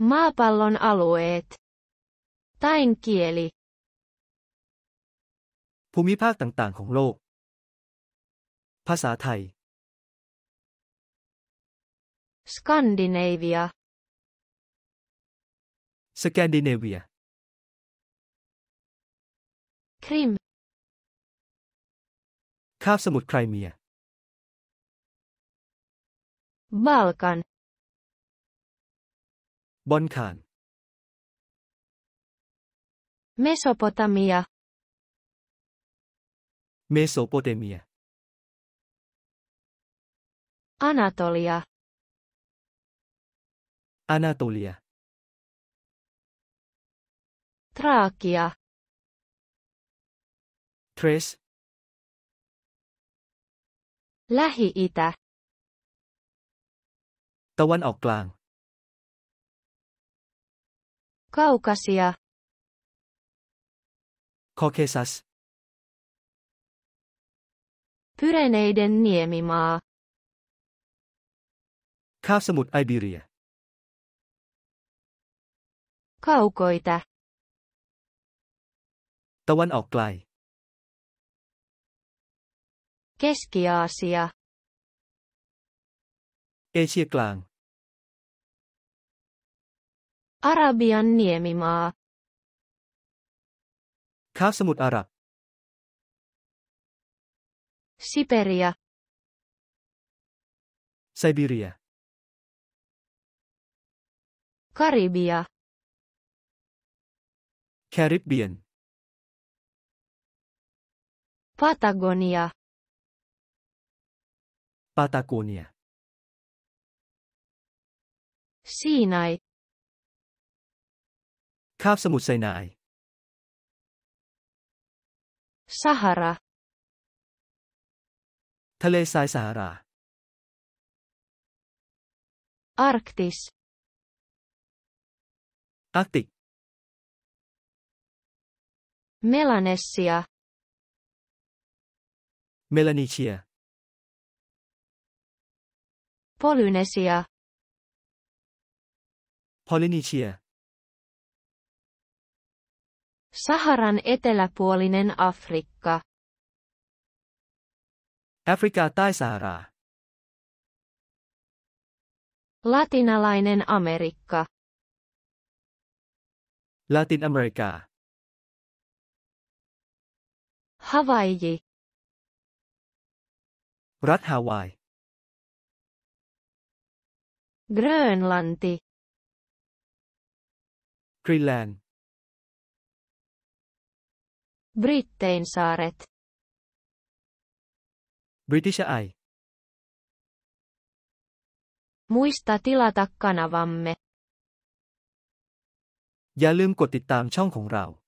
Maapallon alueet. Tain kieli. ภูมิภาคต่างๆ ของโลก ภาษาไทย s ก a n d i n a v i a สแกนดิเนเวีย Krim. คาบสมุทรไครเมีย Balkan. Bonkan Mesopotamia Mesopotamia Anatolia Anatolia Trakia. Tres Lähi-itä Tawan Oklang Kaukasia. Kokesas. Pyreneiden niemimaa. Kaasumut Iberia. Kaukoita. Tawan ออกไกล Keski-Aasia. Asia กลาง Arabian niemimaa. Kaf semut Arab. Siberia. Siberia. Karibia. Caribbean. Patagonia. Patagonia. Sinai. คาบสมุทรไซนาย ซาฮารา ทะเลทรายซาฮารา อาร์กติส อาร์กติกเมลานีเซีย เมลานีเชียโพลิเนเซียพอลินีเชีย Saharan eteläpuolinen Afrikka. Afrika tai Sahara. Latinalainen Amerikka. Latin America. Hawaii. Rat Hawaii. Grönlanti. Greenland. Brittein saaret. British Eye. Muista tilata kanavamme. rao.